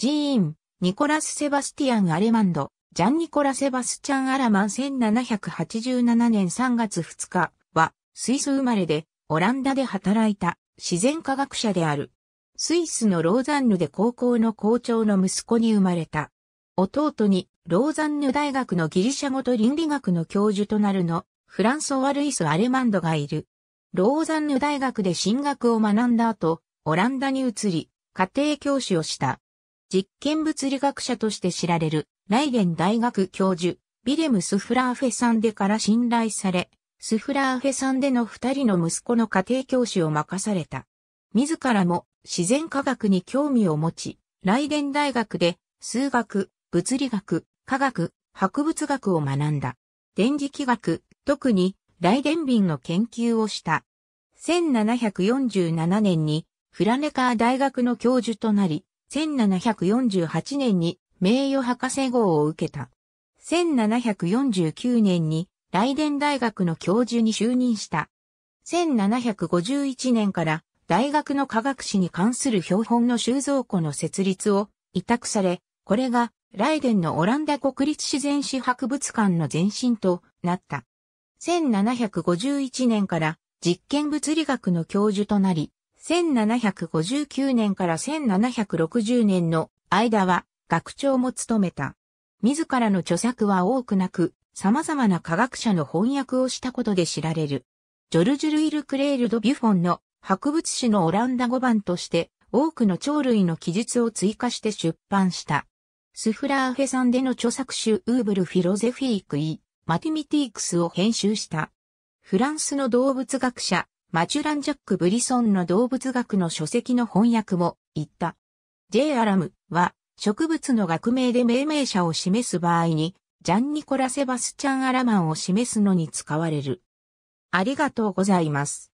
ジーン、ニコラス・セバスティアン・アレマンド、ジャン・ニコラ・セバスチャン・アラマン1787年3月2日は、スイス生まれで、オランダで働いた自然科学者である。スイスのローザンヌで高校の校長の息子に生まれた。弟に、ローザンヌ大学のギリシャ語と倫理学の教授となるの、フランソワ・ルイス・アレマンドがいる。ローザンヌ大学で進学を学んだ後、オランダに移り、家庭教師をした。実験物理学者として知られる、ライデン大学教授、ビレム・スフラーフェさんでから信頼され、スフラーフェさんでの二人の息子の家庭教師を任された。自らも自然科学に興味を持ち、ライデン大学で数学、物理学、科学、博物学を学んだ。電磁気学、特に雷電瓶の研究をした。1747年にフラネカー大学の教授となり、1748年に名誉博士号を受けた。1749年にライデン大学の教授に就任した。1751年から大学の科学史に関する標本の収蔵庫の設立を委託され、これがライデンのオランダ国立自然史博物館の前身となった。1751年から実験物理学の教授となり、1759年から1760年の間は学長も務めた。自らの著作は多くなく、様々な科学者の翻訳をしたことで知られる。ジョルジュ・ルイル・クレール・ド・ビュフォンの博物誌のオランダ語版として多くの鳥類の記述を追加して出版した。スフラーフェさんでの著作集ウーブル・フィロゼフィークイ・マティミティクスを編集した。フランスの動物学者、マチュラン・ジャック・ブリソンの動物学の書籍の翻訳も言った。J. アラムは植物の学名で命名者を示す場合に、ジャンニコラ・セバスチャン・アラマンを示すのに使われる。ありがとうございます。